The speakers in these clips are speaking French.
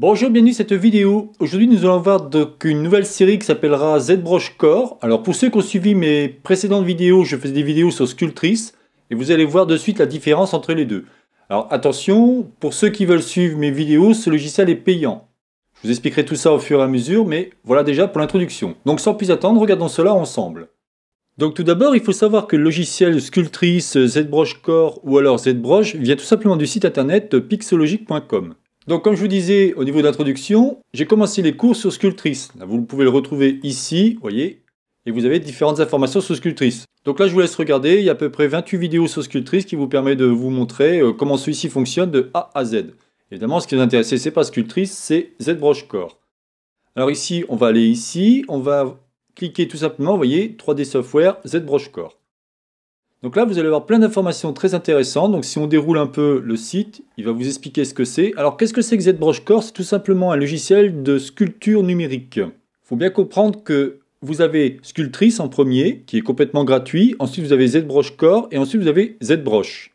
Bonjour, bienvenue dans cette vidéo. Aujourd'hui, nous allons voir une nouvelle série qui s'appellera ZBrush Core. Alors, pour ceux qui ont suivi mes précédentes vidéos, je faisais des vidéos sur Sculptrice et vous allez voir de suite la différence entre les deux. Alors, attention, pour ceux qui veulent suivre mes vidéos, ce logiciel est payant. Je vous expliquerai tout ça au fur et à mesure, mais voilà déjà pour l'introduction. Donc, sans plus attendre, regardons cela ensemble. Donc, tout d'abord, il faut savoir que le logiciel Sculptrice, ZBrush Core ou alors ZBrush vient tout simplement du site internet pixologique.com. Donc comme je vous disais au niveau de l'introduction, j'ai commencé les cours sur Sculptrice. vous pouvez le retrouver ici, vous voyez, et vous avez différentes informations sur Sculptrice. Donc là je vous laisse regarder, il y a à peu près 28 vidéos sur Sculptrice qui vous permet de vous montrer euh, comment celui-ci fonctionne de A à Z. Évidemment ce qui nous intéresse c'est pas Sculptrice, c'est ZBrush Core. Alors ici on va aller ici, on va cliquer tout simplement, vous voyez, 3D Software, ZBrush Core. Donc là, vous allez avoir plein d'informations très intéressantes. Donc si on déroule un peu le site, il va vous expliquer ce que c'est. Alors qu'est-ce que c'est que ZBrush Core C'est tout simplement un logiciel de sculpture numérique. Il faut bien comprendre que vous avez Sculptrice en premier, qui est complètement gratuit. Ensuite, vous avez ZBrush Core et ensuite, vous avez ZBrush.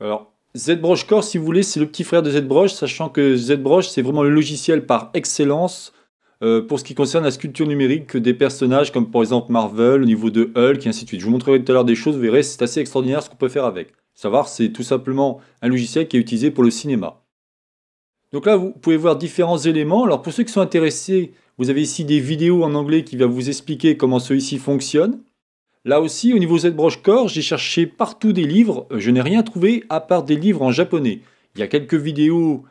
Alors, ZBrush Core, si vous voulez, c'est le petit frère de ZBrush, sachant que ZBrush, c'est vraiment le logiciel par excellence euh, pour ce qui concerne la sculpture numérique des personnages, comme par exemple Marvel, au niveau de Hulk, et ainsi de suite. Je vous montrerai tout à l'heure des choses, vous verrez, c'est assez extraordinaire ce qu'on peut faire avec. Savoir, c'est tout simplement un logiciel qui est utilisé pour le cinéma. Donc là, vous pouvez voir différents éléments. Alors pour ceux qui sont intéressés, vous avez ici des vidéos en anglais qui va vous expliquer comment ceux ci fonctionne. Là aussi, au niveau ZBrush Core, j'ai cherché partout des livres. Euh, je n'ai rien trouvé à part des livres en japonais. Il y a quelques vidéos,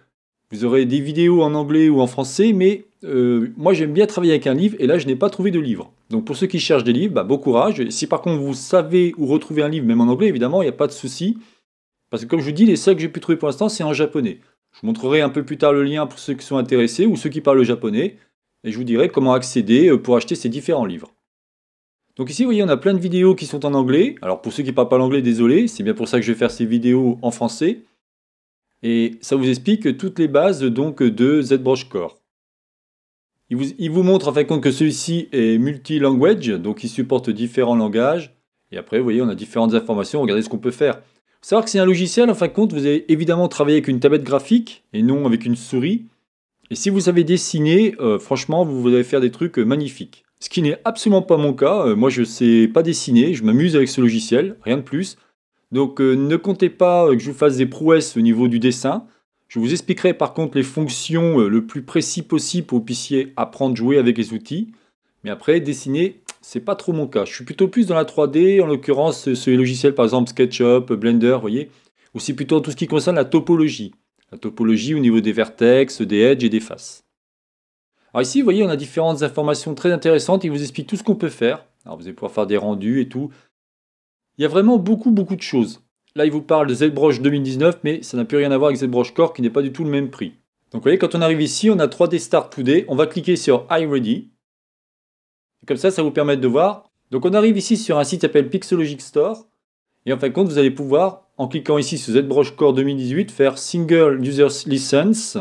vous aurez des vidéos en anglais ou en français, mais euh, moi j'aime bien travailler avec un livre et là je n'ai pas trouvé de livre. Donc pour ceux qui cherchent des livres, bah, bon courage. Si par contre vous savez où retrouver un livre, même en anglais évidemment, il n'y a pas de souci. Parce que comme je vous dis, les seuls que j'ai pu trouver pour l'instant, c'est en japonais. Je vous montrerai un peu plus tard le lien pour ceux qui sont intéressés ou ceux qui parlent le japonais. Et je vous dirai comment accéder euh, pour acheter ces différents livres. Donc ici, vous voyez, on a plein de vidéos qui sont en anglais. Alors pour ceux qui ne parlent pas l'anglais, désolé, c'est bien pour ça que je vais faire ces vidéos en français. Et ça vous explique toutes les bases donc de ZBrushCore. Il vous, montre en fin de compte que celui-ci est multi donc il supporte différents langages. Et après, vous voyez, on a différentes informations, regardez ce qu'on peut faire. Faut savoir que c'est un logiciel, en fin de compte, vous avez évidemment travaillé avec une tablette graphique et non avec une souris. Et si vous savez dessiner, euh, franchement, vous allez faire des trucs euh, magnifiques. Ce qui n'est absolument pas mon cas, euh, moi je ne sais pas dessiner, je m'amuse avec ce logiciel, rien de plus. Donc ne comptez pas que je vous fasse des prouesses au niveau du dessin, je vous expliquerai par contre les fonctions euh, le plus précis possible pour que vous puissiez apprendre à jouer avec les outils. Mais après, dessiner, c'est pas trop mon cas. Je suis plutôt plus dans la 3D, en l'occurrence, euh, sur les logiciels par exemple SketchUp, Blender, vous voyez. Ou c'est plutôt tout ce qui concerne la topologie. La topologie au niveau des vertex, des edges et des faces. Alors ici, vous voyez, on a différentes informations très intéressantes. Il vous expliquent tout ce qu'on peut faire. Alors vous allez pouvoir faire des rendus et tout. Il y a vraiment beaucoup, beaucoup de choses. Là, il vous parle de ZBrush 2019, mais ça n'a plus rien à voir avec ZBrush Core qui n'est pas du tout le même prix. Donc vous voyez, quand on arrive ici, on a 3D Start poudé. On va cliquer sur iReady. Comme ça, ça vous permet de voir. Donc on arrive ici sur un site qui s'appelle Pixologic Store. Et en fin de compte, vous allez pouvoir, en cliquant ici sur ZBrush Core 2018, faire Single User's License.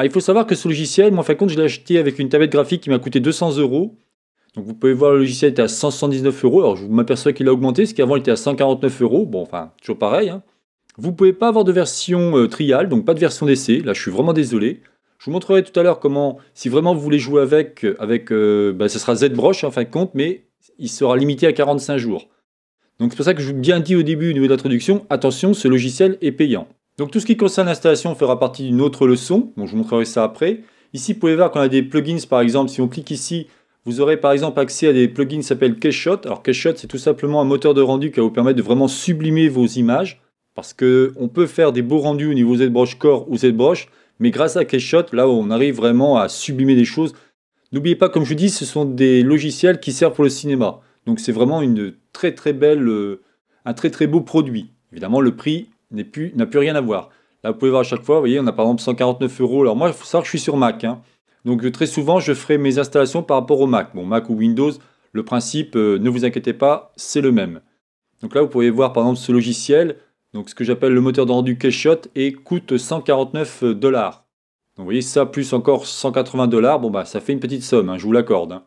il faut savoir que ce logiciel, moi, en fin de compte, je l'ai acheté avec une tablette graphique qui m'a coûté 200 euros. Donc vous pouvez voir le logiciel était à 179 euros. Alors je m'aperçois qu'il a augmenté, ce qui avant était à 149 euros. Bon, enfin, toujours pareil. Hein. Vous ne pouvez pas avoir de version euh, trial, donc pas de version d'essai. Là, je suis vraiment désolé. Je vous montrerai tout à l'heure comment, si vraiment vous voulez jouer avec, avec euh, bah, ce sera ZBrush hein, en fin de compte, mais il sera limité à 45 jours. Donc c'est pour ça que je vous ai bien dit au début au niveau de l'introduction, attention, ce logiciel est payant. Donc tout ce qui concerne l'installation fera partie d'une autre leçon, Donc je vous montrerai ça après. Ici, vous pouvez voir qu'on a des plugins, par exemple, si on clique ici, vous aurez par exemple accès à des plugins qui s'appellent Keshot. Alors Keshot, c'est tout simplement un moteur de rendu qui va vous permettre de vraiment sublimer vos images. Parce qu'on peut faire des beaux rendus au niveau ZBrush Core ou ZBrush, mais grâce à Keshot, là on arrive vraiment à sublimer des choses. N'oubliez pas, comme je vous dis, ce sont des logiciels qui servent pour le cinéma. Donc c'est vraiment une très très belle, euh, un très très beau produit. Évidemment, le prix n'a plus, rien à voir. Là, vous pouvez voir à chaque fois, vous voyez, on a par exemple 149 euros. Alors moi, il faut savoir que je suis sur Mac. Hein. Donc euh, très souvent, je ferai mes installations par rapport au Mac. Bon, Mac ou Windows, le principe, euh, ne vous inquiétez pas, c'est le même. Donc là, vous pouvez voir par exemple ce logiciel, donc ce que j'appelle le moteur de rendu Keshot et coûte 149 euh, dollars. Donc vous voyez, ça plus encore 180 dollars, bon bah ça fait une petite somme, hein, je vous l'accorde. Hein.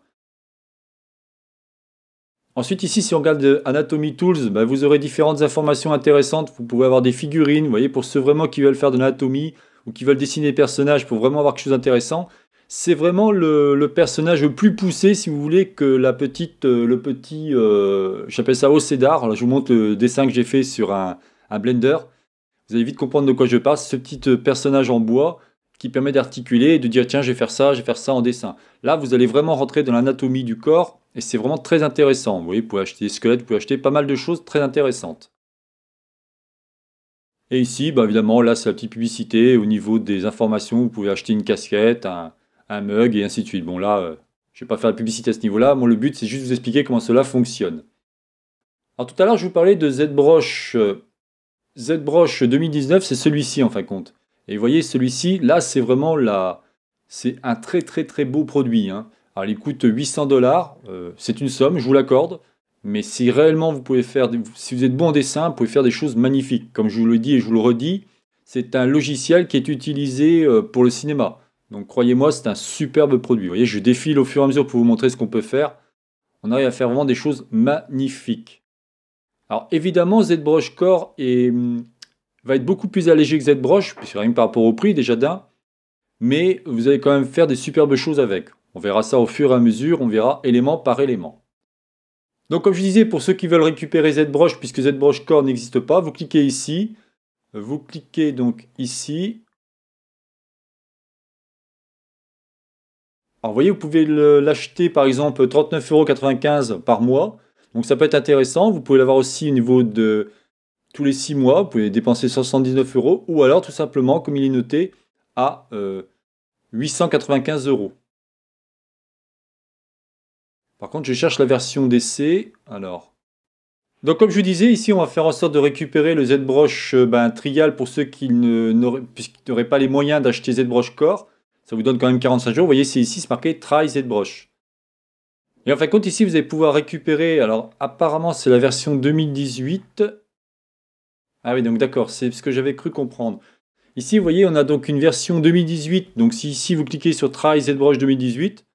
Ensuite ici, si on regarde Anatomy Tools, bah, vous aurez différentes informations intéressantes. Vous pouvez avoir des figurines, vous voyez, pour ceux vraiment qui veulent faire de l'anatomie ou qui veulent dessiner des personnages pour vraiment avoir quelque chose d'intéressant c'est vraiment le, personnage le plus poussé, si vous voulez, que la petite, euh, le petit, euh, j'appelle ça au je vous montre le dessin que j'ai fait sur un, Blender. Vous allez vite comprendre de quoi je parle. Ce petit euh, personnage en bois qui permet d'articuler et de dire tiens, je vais faire ça, je vais faire ça en dessin. Là, vous allez vraiment rentrer dans l'anatomie du corps et c'est vraiment très intéressant. Vous voyez, vous pouvez acheter des squelettes, vous pouvez acheter pas mal de choses très intéressantes. Et ici, bah évidemment, là, c'est la petite publicité. Au niveau des informations, vous pouvez acheter une casquette, un, un mug et ainsi de suite. Bon là, euh, je ne vais pas faire de publicité à ce niveau-là. Moi, le but, c'est juste de vous expliquer comment cela fonctionne. Alors tout à l'heure, je vous parlais de ZBrush. Euh, ZBrush 2019, c'est celui-ci en fin de compte. Et vous voyez, celui-ci, là, c'est vraiment la... C'est un très très très beau produit. Hein. Alors il coûte 800 dollars, euh, c'est une somme, je vous l'accorde. Mais si réellement vous pouvez faire, si vous êtes bon en dessin, vous pouvez faire des choses magnifiques. Comme je vous le dis et je vous le redis, c'est un logiciel qui est utilisé pour le cinéma. Donc croyez-moi, c'est un superbe produit. Vous voyez, je défile au fur et à mesure pour vous montrer ce qu'on peut faire. On arrive à faire vraiment des choses magnifiques. Alors évidemment, ZBrush Core est, hum, va être beaucoup plus allégé que ZBrush, puisque rien que par rapport au prix déjà d'un, mais vous allez quand même faire des superbes choses avec. On verra ça au fur et à mesure, on verra élément par élément. Donc comme je disais, pour ceux qui veulent récupérer ZBrush, puisque ZBrush Core n'existe pas, vous cliquez ici, vous cliquez donc ici, Alors vous voyez, vous pouvez l'acheter par exemple 39,95€ par mois. Donc ça peut être intéressant. Vous pouvez l'avoir aussi au niveau de tous les 6 mois. Vous pouvez dépenser 79€ euros. Ou alors tout simplement, comme il est noté, à 895€ euh, 895 euros. Par contre, je cherche la version d'essai. Alors. Donc comme je vous disais, ici on va faire en sorte de récupérer le ZBrush ben, trial pour ceux qui n'auraient pas les moyens d'acheter ZBrush Core. Ça vous donne quand même 45 jours. Vous voyez, c'est ici, c'est marqué Try ZBrush. Et en fin de compte, ici, vous allez pouvoir récupérer. Alors, apparemment, c'est la version 2018. Ah oui, donc d'accord, c'est ce que j'avais cru comprendre. Ici, vous voyez, on a donc une version 2018. Donc, si ici vous cliquez sur Try ZBrush 2018,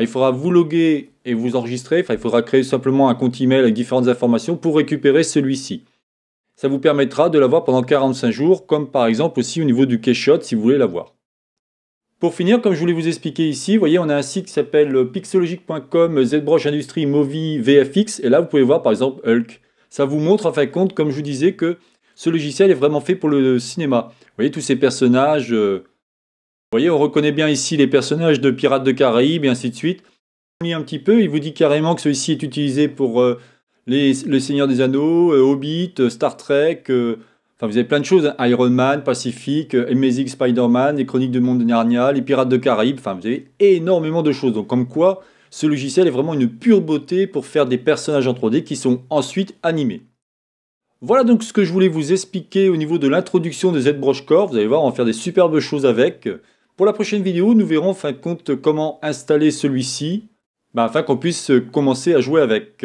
il faudra vous loguer et vous enregistrer. Enfin, il faudra créer simplement un compte email avec différentes informations pour récupérer celui-ci. Ça vous permettra de l'avoir pendant 45 jours, comme par exemple aussi au niveau du cash shot si vous voulez l'avoir. Pour finir, comme je voulais vous expliquer ici, vous voyez, on a un site qui s'appelle euh, pixologic.com, euh, ZBrush Industry movie VFX, et là vous pouvez voir par exemple Hulk. Ça vous montre en fin de compte, comme je vous disais, que ce logiciel est vraiment fait pour le cinéma. Vous voyez, tous ces personnages, euh, vous voyez, on reconnaît bien ici les personnages de Pirates de Caraïbes et ainsi de suite. Un petit peu, il vous dit carrément que celui-ci est utilisé pour les, Le Seigneur des Anneaux, Hobbit, Star Trek. Enfin, vous avez plein de choses. Hein. Iron Man, Pacific, euh, Amazing Spider-Man, les Chroniques du Monde de Narnia, les Pirates de Caraïbes. Enfin, vous avez énormément de choses. Donc, comme quoi, ce logiciel est vraiment une pure beauté pour faire des personnages en 3D qui sont ensuite animés. Voilà donc ce que je voulais vous expliquer au niveau de l'introduction de ZBrush Core. Vous allez voir, on va faire des superbes choses avec. Pour la prochaine vidéo, nous verrons en fin de compte comment installer celui-ci ben, afin qu'on puisse commencer à jouer avec.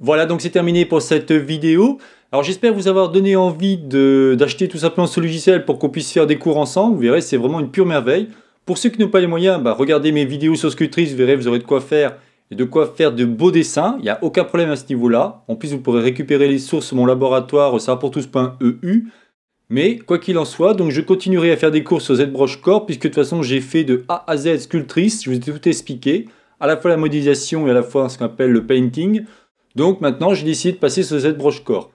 Voilà donc c'est terminé pour cette vidéo. Alors j'espère vous avoir donné envie d'acheter tout simplement ce logiciel pour qu'on puisse faire des cours ensemble. Vous verrez, c'est vraiment une pure merveille. Pour ceux qui n'ont pas les moyens, bah, regardez mes vidéos sur Sculptrice, vous verrez, vous aurez de quoi faire et de quoi faire de beaux dessins. Il n'y a aucun problème à ce niveau-là. En plus, vous pourrez récupérer les sources sur mon laboratoire EU. E Mais quoi qu'il en soit, donc je continuerai à faire des cours sur ZBrush Core puisque de toute façon j'ai fait de A à Z Sculptrice, je vous ai tout expliqué, à la fois la modélisation et à la fois ce qu'on appelle le painting. Donc maintenant j'ai décidé de passer sur ZBrush Core.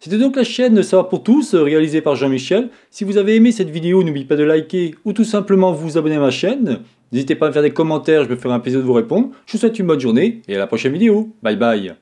C'était donc la chaîne Savoir pour tous, réalisée par Jean-Michel. Si vous avez aimé cette vidéo, n'oubliez pas de liker ou tout simplement vous abonner à ma chaîne. N'hésitez pas à me faire des commentaires, je me ferai un plaisir de vous répondre. Je vous souhaite une bonne journée et à la prochaine vidéo. Bye bye